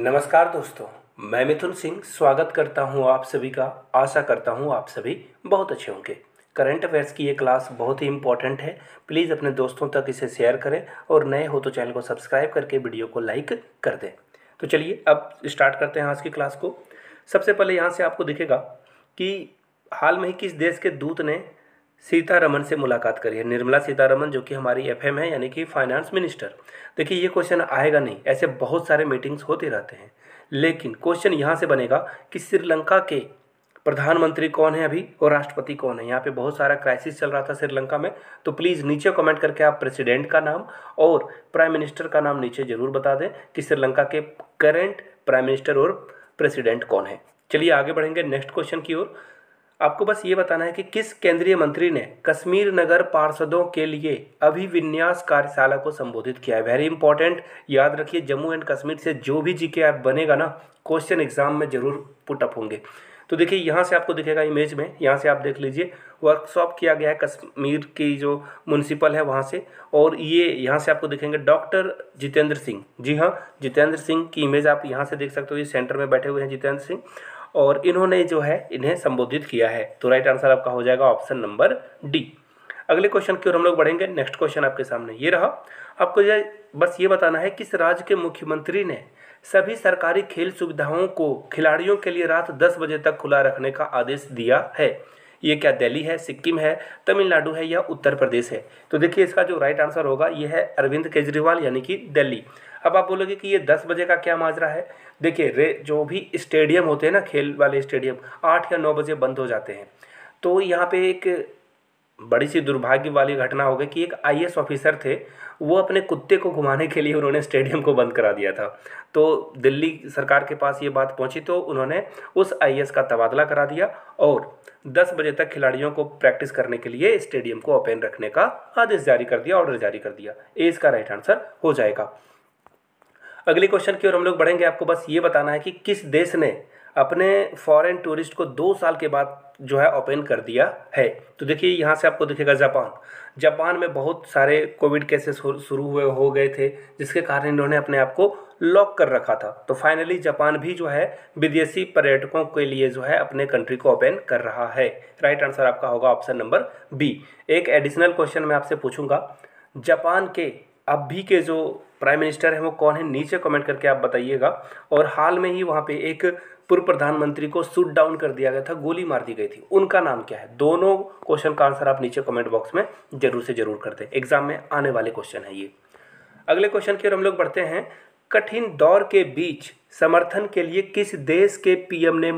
नमस्कार दोस्तों मैं मिथुन सिंह स्वागत करता हूं आप सभी का आशा करता हूं आप सभी बहुत अच्छे होंगे करंट अफेयर्स की ये क्लास बहुत ही इंपॉर्टेंट है प्लीज़ अपने दोस्तों तक इसे शेयर करें और नए हो तो चैनल को सब्सक्राइब करके वीडियो को लाइक कर दें तो चलिए अब स्टार्ट करते हैं आज की क्लास को सबसे पहले यहाँ से आपको दिखेगा कि हाल में ही किस देश के दूत ने सीतारमन से मुलाकात करी है निर्मला सीतारमन जो कि हमारी एफएम है यानी कि फाइनेंस मिनिस्टर देखिए ये क्वेश्चन आएगा नहीं ऐसे बहुत सारे मीटिंग्स होते रहते हैं लेकिन क्वेश्चन यहाँ से बनेगा कि श्रीलंका के प्रधानमंत्री कौन है अभी और राष्ट्रपति कौन है यहाँ पे बहुत सारा क्राइसिस चल रहा था श्रीलंका में तो प्लीज़ नीचे कमेंट करके आप प्रेसिडेंट का नाम और प्राइम मिनिस्टर का नाम नीचे ज़रूर बता दें कि श्रीलंका के करेंट प्राइम मिनिस्टर और प्रेसिडेंट कौन है चलिए आगे बढ़ेंगे नेक्स्ट क्वेश्चन की ओर आपको बस ये बताना है कि किस केंद्रीय मंत्री ने कश्मीर नगर पार्षदों के लिए अभिविन्यास कार्यशाला को संबोधित किया है वेरी इंपॉर्टेंट याद रखिए जम्मू एंड कश्मीर से जो भी जी के बनेगा ना क्वेश्चन एग्जाम में जरूर पुटअप होंगे तो देखिए यहाँ से आपको दिखेगा इमेज में यहाँ से आप देख लीजिए वर्कशॉप किया गया है कश्मीर की जो म्यूनसिपल है वहाँ से और ये यहाँ से आपको दिखेंगे डॉक्टर जितेंद्र सिंह जी हाँ जितेंद्र सिंह की इमेज आप यहाँ से देख सकते हो ये सेंटर में बैठे हुए हैं जितेंद्र सिंह और इन्होंने जो है इन्हें संबोधित किया है तो राइट आंसर आपका हो जाएगा ऑप्शन नंबर डी अगले क्वेश्चन की ओर हम लोग बढ़ेंगे नेक्स्ट क्वेश्चन आपके सामने ये रहा आपको ये बस ये बताना है किस राज्य के मुख्यमंत्री ने सभी सरकारी खेल सुविधाओं को खिलाड़ियों के लिए रात दस बजे तक खुला रखने का आदेश दिया है ये क्या दिल्ली है सिक्किम है तमिलनाडु है या उत्तर प्रदेश है तो देखिए इसका जो राइट आंसर होगा ये है अरविंद केजरीवाल यानी कि दिल्ली अब आप बोलोगे कि ये दस बजे का क्या माजरा है देखिए रे जो भी स्टेडियम होते हैं ना खेल वाले स्टेडियम आठ या नौ बजे बंद हो जाते हैं तो यहाँ पे एक बड़ी सी दुर्भाग्य वाली घटना हो गई कि एक आई ऑफिसर थे वो अपने कुत्ते को घुमाने के लिए उन्होंने स्टेडियम को बंद करा दिया था तो दिल्ली सरकार के पास ये बात पहुंची तो उन्होंने उस आई का तबादला करा दिया और 10 बजे तक खिलाड़ियों को प्रैक्टिस करने के लिए स्टेडियम को ओपन रखने का आदेश जारी कर दिया ऑर्डर जारी कर दिया ए इसका राइट आंसर हो जाएगा अगले क्वेश्चन की ओर हम लोग बढ़ेंगे आपको बस ये बताना है कि किस देश ने अपने फॉरेन टूरिस्ट को दो साल के बाद जो है ओपन कर दिया है तो देखिए यहाँ से आपको दिखेगा जापान जापान में बहुत सारे कोविड केसेस शुरू हुए हो गए थे जिसके कारण इन्होंने अपने आप को लॉक कर रखा था तो फाइनली जापान भी जो है विदेशी पर्यटकों के लिए जो है अपने कंट्री को ओपन कर रहा है राइट आंसर आपका होगा ऑप्शन नंबर बी एक एडिशनल क्वेश्चन मैं आपसे पूछूंगा जापान के अभी के जो प्राइम मिनिस्टर हैं वो कौन है नीचे कमेंट करके आप बताइएगा और हाल में ही वहाँ पे एक पूर्व प्रधानमंत्री को सूट डाउन कर दिया गया था गोली मार दी गई थी उनका नाम क्या है दोनों क्वेश्चन का आंसर आप नीचे कमेंट बॉक्स में जरूर से जरूर कर दें एग्जाम में आने वाले क्वेश्चन है ये अगले क्वेश्चन की ओर हम लोग बढ़ते हैं कठिन दौर के बीच समर्थन के लिए किस देश के पीएम ने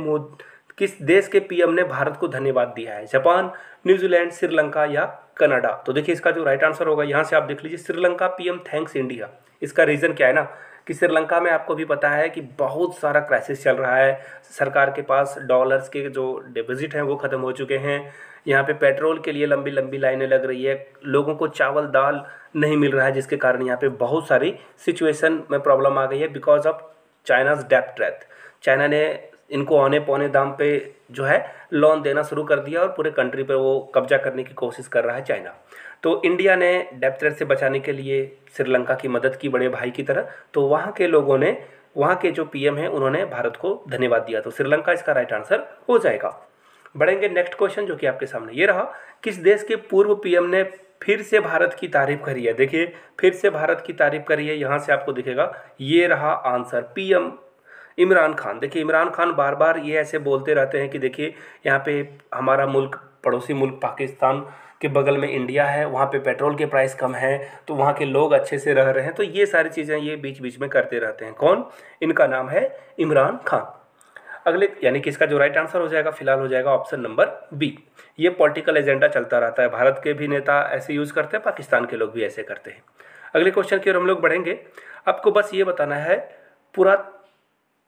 किस देश के पीएम ने भारत को धन्यवाद दिया है जापान न्यूजीलैंड श्रीलंका या कनाडा तो देखिए इसका जो राइट आंसर होगा यहाँ से आप देख लीजिए श्रीलंका पीएम थैंक्स इंडिया इसका रीज़न क्या है ना कि श्रीलंका में आपको भी पता है कि बहुत सारा क्राइसिस चल रहा है सरकार के पास डॉलर्स के जो डिपोजिट हैं वो ख़त्म हो चुके हैं यहाँ पे पेट्रोल के लिए लंबी लंबी लाइनें लग रही है लोगों को चावल दाल नहीं मिल रहा है जिसके कारण यहाँ पे बहुत सारी सिचुएशन में प्रॉब्लम आ गई है because of China's debt trap China ने इनको आने पौने दाम पे जो है लोन देना शुरू कर दिया और पूरे कंट्री पर वो कब्जा करने की कोशिश कर रहा है चाइना तो इंडिया ने डेप्थ्रेट से बचाने के लिए श्रीलंका की मदद की बड़े भाई की तरह तो वहाँ के लोगों ने वहाँ के जो पीएम हैं उन्होंने भारत को धन्यवाद दिया तो श्रीलंका इसका राइट आंसर हो जाएगा बढ़ेंगे नेक्स्ट क्वेश्चन जो कि आपके सामने ये रहा किस देश के पूर्व पीएम ने फिर से भारत की तारीफ करी है देखिए फिर से भारत की तारीफ करी है यहाँ से आपको दिखेगा ये रहा आंसर पीएम इमरान खान देखिए इमरान खान बार बार ये ऐसे बोलते रहते हैं कि देखिए यहाँ पे हमारा मुल्क पड़ोसी मुल्क पाकिस्तान के बगल में इंडिया है वहाँ पे पेट्रोल के प्राइस कम हैं तो वहाँ के लोग अच्छे से रह रहे हैं तो ये सारी चीज़ें ये बीच बीच में करते रहते हैं कौन इनका नाम है इमरान खान अगले यानी कि इसका जो राइट आंसर हो जाएगा फिलहाल हो जाएगा ऑप्शन नंबर बी ये पॉलिटिकल एजेंडा चलता रहता है भारत के भी नेता ऐसे यूज़ करते हैं पाकिस्तान के लोग भी ऐसे करते हैं अगले क्वेश्चन की ओर हम लोग बढ़ेंगे आपको बस ये बताना है पूरा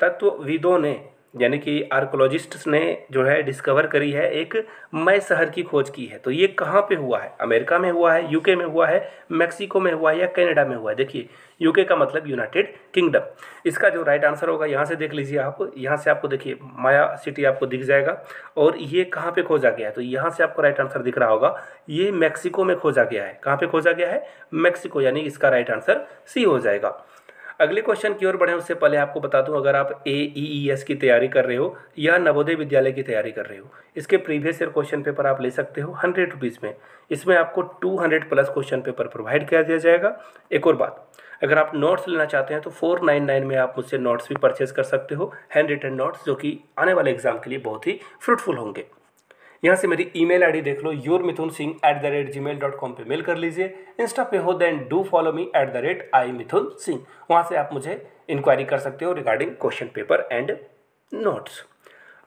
तत्वविदों ने यानी कि आर्कोलॉजिस्ट्स ने जो है डिस्कवर करी है एक मय शहर की खोज की है तो ये कहाँ पे हुआ है अमेरिका में हुआ है यूके में हुआ है मैक्सिको में हुआ है या कनाडा में हुआ है देखिए यूके का मतलब यूनाइटेड किंगडम इसका जो राइट आंसर होगा यहाँ से देख लीजिए आप यहाँ से आपको देखिए माया सिटी आपको दिख जाएगा और ये कहाँ पर खोजा गया है तो यहाँ से आपको राइट आंसर दिख रहा होगा ये मैक्सिको में खोजा गया है कहाँ पर खोजा गया है मैक्सिको यानी इसका राइट आंसर सी हो जाएगा अगले क्वेश्चन की ओर बढ़े उससे पहले आपको बता दूं अगर आप ए ई ई एस की तैयारी कर रहे हो या नवोदय विद्यालय की तैयारी कर रहे हो इसके प्रीवियस ईयर क्वेश्चन पेपर आप ले सकते हो हंड्रेड रुपीज़ में इसमें आपको two hundred plus question paper provide किया दिया जाएगा एक और बात अगर आप नोट्स लेना चाहते हैं तो फोर नाइन नाइन में आप मुझसे नोट्स भी परचेज कर सकते हो हैंड रिटन नोट्स जो कि आने वाले एग्जाम के लिए बहुत ही फ्रूटफुल होंगे यहाँ से मेरी ईमेल आईडी देख लो your Mithun Singh at the rate Gmail dot com पर मेल कर लीजिए इंस्टा पे हो then do follow me at the rate I Mithun Singh वहाँ से आप मुझे इंक्वायरी कर सकते हो regarding question paper and notes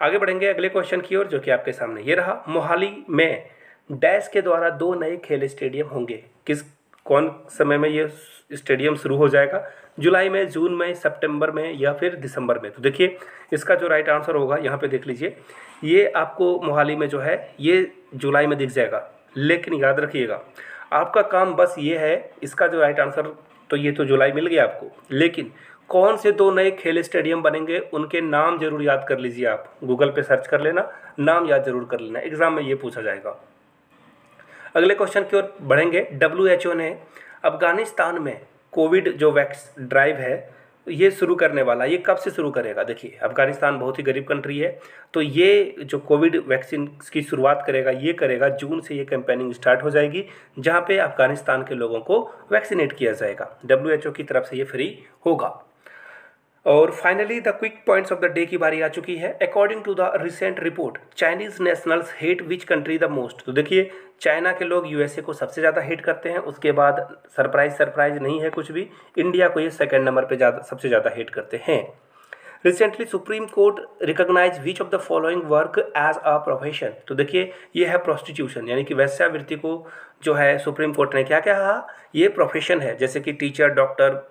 आगे बढ़ेंगे अगले क्वेश्चन की ओर जो कि आपके सामने ये रहा मोहाली में डैश के द्वारा दो नए खेल स्टेडियम होंगे किस कौन समय में ये स्टेडियम शुरू हो जाएगा जुलाई में जून में सितंबर में या फिर दिसंबर में तो देखिए इसका जो राइट आंसर होगा यहाँ पे देख लीजिए ये आपको मोहाली में जो है ये जुलाई में दिख जाएगा लेकिन याद रखिएगा आपका काम बस ये है इसका जो राइट आंसर तो ये तो जुलाई मिल गया आपको लेकिन कौन से दो नए खेल स्टेडियम बनेंगे उनके नाम जरूर याद कर लीजिए आप गूगल पर सर्च कर लेना नाम याद जरूर कर लेना एग्जाम में ये पूछा जाएगा अगले क्वेश्चन की ओर बढ़ेंगे डब्ल्यू एच ओ ने अफगानिस्तान में कोविड जो वैक्स ड्राइव है ये शुरू करने वाला ये कब से शुरू करेगा देखिए अफगानिस्तान बहुत ही गरीब कंट्री है तो ये जो कोविड वैक्सीन की शुरुआत करेगा ये करेगा जून से ये कैंपेनिंग स्टार्ट हो जाएगी जहाँ पे अफगानिस्तान के लोगों को वैक्सीनेट किया जाएगा डब्ल्यू की तरफ से ये फ्री होगा और finally the quick points of the day की बारी आ चुकी है according to the recent report Chinese nationals hate which country the most तो देखिए चाइना के लोग यूएसए को सबसे ज़्यादा हेट करते हैं उसके बाद सरप्राइज सरप्राइज नहीं है कुछ भी इंडिया को ये सेकेंड नंबर पर ज़्यादा सबसे ज़्यादा हेट करते हैं recently supreme court recognize which of the following work as a profession तो देखिए ये है प्रोस्टिट्यूशन यानी कि वैश्यावृत्ति को जो है सुप्रीम कोर्ट ने क्या कहा ये प्रोफेशन है जैसे कि टीचर डॉक्टर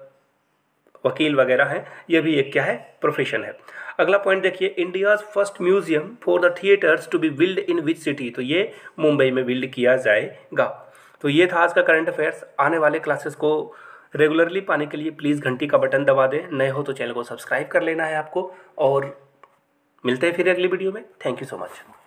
वकील वगैरह हैं ये भी एक क्या है प्रोफेशन है अगला पॉइंट देखिए India's first museum for the theatres to be build in which city तो ये मुंबई में बिल्ड किया जाएगा तो ये था आज का करंट अफेयर्स आने वाले क्लासेस को रेगुलरली पाने के लिए प्लीज़ घंटी का बटन दबा दें नए हो तो चैनल को सब्सक्राइब कर लेना है आपको और मिलते हैं फिर अगली वीडियो में थैंक यू सो मच